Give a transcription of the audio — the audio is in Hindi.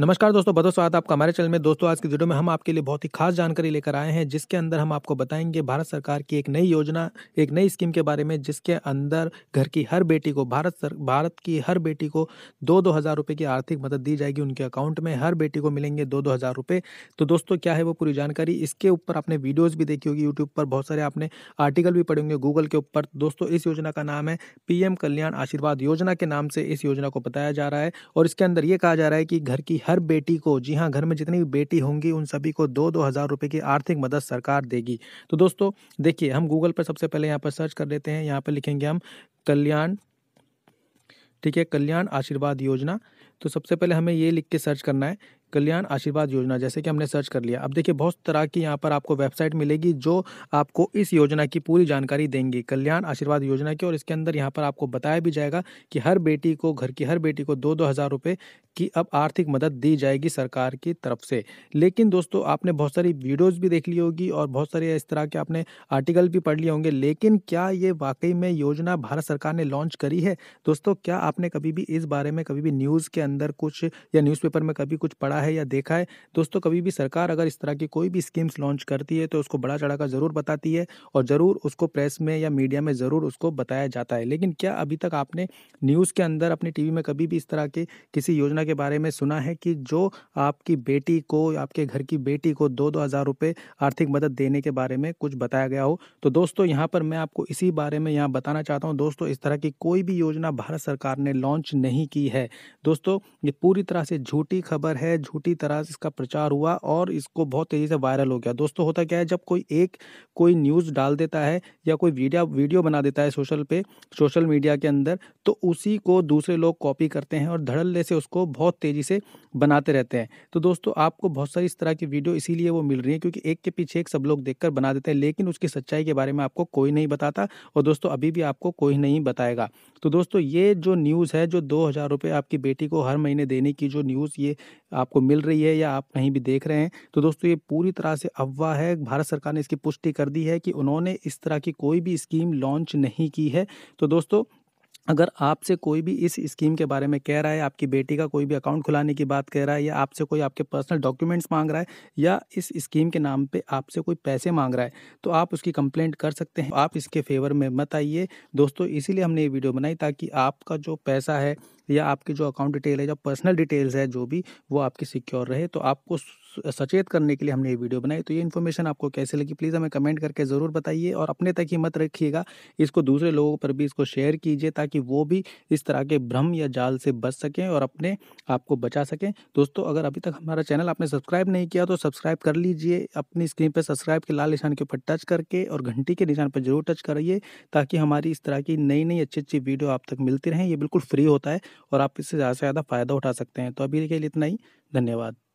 नमस्कार दोस्तों बहुत स्वागत आपका हमारे चैनल में दोस्तों आज की वीडियो में हम आपके लिए बहुत ही खास जानकारी लेकर आए हैं जिसके अंदर हम आपको बताएंगे भारत सरकार की एक नई योजना एक नई स्कीम के बारे में जिसके अंदर घर की हर बेटी को भारत सर भारत की हर बेटी को दो दो हज़ार रुपये की आर्थिक मदद दी जाएगी उनके अकाउंट में हर बेटी को मिलेंगे दो दो हज़ार रुपये तो दोस्तों क्या है वो पूरी जानकारी इसके ऊपर आपने वीडियोज़ भी देखी होगी यूट्यूब पर बहुत सारे आपने आर्टिकल भी पढ़े होंगे गूगल के ऊपर दोस्तों इस योजना का नाम है पी कल्याण आशीर्वाद योजना के नाम से इस योजना को बताया जा रहा है और इसके अंदर ये कहा जा रहा है कि घर की हर बेटी को जी हाँ घर में जितनी भी बेटी होंगी उन सभी को दो दो हज़ार रुपये की आर्थिक मदद सरकार देगी तो दोस्तों देखिए हम गूगल पर सबसे पहले यहाँ पर सर्च कर लेते हैं यहाँ पर लिखेंगे हम कल्याण ठीक है कल्याण आशीर्वाद योजना तो सबसे पहले हमें ये लिख के सर्च करना है कल्याण आशीर्वाद योजना जैसे कि हमने सर्च कर लिया अब देखिए बहुत तरह की यहाँ पर आपको वेबसाइट मिलेगी जो आपको इस योजना की पूरी जानकारी देंगी कल्याण आशीर्वाद योजना की और इसके अंदर यहाँ पर आपको बताया भी जाएगा कि हर बेटी को घर की हर बेटी को दो दो हज़ार रुपये की अब आर्थिक मदद दी जाएगी सरकार की तरफ से लेकिन दोस्तों आपने बहुत सारी वीडियोज़ भी देख ली होगी और बहुत सारे इस तरह के आपने आर्टिकल भी पढ़ लिए होंगे लेकिन क्या ये वाकई में योजना भारत सरकार ने लॉन्च करी है दोस्तों क्या आपने कभी भी इस बारे में कभी भी न्यूज़ के अंदर कुछ या न्यूज़पेपर में कभी कुछ पढ़ा पढ़ा है या देखा है दोस्तों कभी भी सरकार अगर इस तरह की कोई भी स्कीम्स लॉन्च करती है तो उसको बड़ा चढ़ाकर ज़रूर बताती है और ज़रूर उसको प्रेस में या मीडिया में ज़रूर उसको बताया जाता है लेकिन क्या अभी तक आपने न्यूज़ के अंदर अपनी टी में कभी भी इस तरह के किसी योजना के बारे में सुना है कि जो आपकी बेटी को आपके घर की बेटी को दो दो हज़ार रुपये आर्थिक मदद देने के बारे में कुछ बताया गया हो तो दोस्तों यहाँ पर मैं आपको इसी बारे में यहाँ बताना चाहता हूँ दोस्तों इस तरह की कोई भी योजना भारत सरकार ने लॉन्च नहीं की है दोस्तों ये पूरी तरह से झूठी खबर है झूठी तरह से इसका प्रचार हुआ और इसको बहुत तेज़ी से वायरल हो गया दोस्तों होता क्या है जब कोई एक कोई न्यूज़ डाल देता है या कोई वीडियो वीडियो बना देता है सोशल पे सोशल मीडिया के अंदर तो उसी को दूसरे लोग कॉपी करते हैं और धड़ल्ले से उसको बहुत तेज़ी से बनाते रहते हैं तो दोस्तों आपको बहुत सारी इस तरह की वीडियो इसीलिए वो मिल रही है क्योंकि एक के पीछे एक सब लोग देखकर बना देते हैं लेकिन उसकी सच्चाई के बारे में आपको कोई नहीं बताता और दोस्तों अभी भी आपको कोई नहीं बताएगा तो दोस्तों ये जो न्यूज़ है जो दो हज़ार रुपये आपकी बेटी को हर महीने देने की जो न्यूज़ ये आपको मिल रही है या आप कहीं भी देख रहे हैं तो दोस्तों ये पूरी तरह से अफवाह है भारत सरकार ने इसकी पुष्टि कर दी है कि उन्होंने इस तरह की कोई भी स्कीम लॉन्च नहीं की है तो दोस्तों अगर आपसे कोई भी इस स्कीम के बारे में कह रहा है आपकी बेटी का कोई भी अकाउंट खुलाने की बात कह रहा है या आपसे कोई आपके पर्सनल डॉक्यूमेंट्स मांग रहा है या इस स्कीम के नाम पे आपसे कोई पैसे मांग रहा है तो आप उसकी कंप्लेंट कर सकते हैं आप इसके फेवर में मत आइए दोस्तों इसीलिए हमने ये वीडियो बनाई ताकि आपका जो पैसा है या आपके जो अकाउंट डिटेल है या पर्सनल डिटेल्स है जो भी वो आपकी सिक्योर रहे तो आपको सचेत करने के लिए हमने ये वीडियो बनाई तो ये इन्फॉर्मेशन आपको कैसे लगी प्लीज़ हमें कमेंट करके ज़रूर बताइए और अपने तक ही मत रखिएगा इसको दूसरे लोगों पर भी इसको शेयर कीजिए ताकि वो भी इस तरह के भ्रम या जाल से बच सकें और अपने आप को बचा सकें दोस्तों अगर अभी तक हमारा चैनल आपने सब्सक्राइब नहीं किया तो सब्सक्राइब कर लीजिए अपनी स्क्रीन पर सब्सक्राइब के लाल निशान के ऊपर टच करके और घंटी के निशान पर जरूर टच करिए ताकि हमारी इस तरह की नई नई अच्छी अच्छी वीडियो आप तक मिलती रहें ये बिल्कुल फ्री होता है और आप इससे ज़्यादा से ज़्यादा फ़ायदा उठा सकते हैं तो अभी के लिए इतना ही धन्यवाद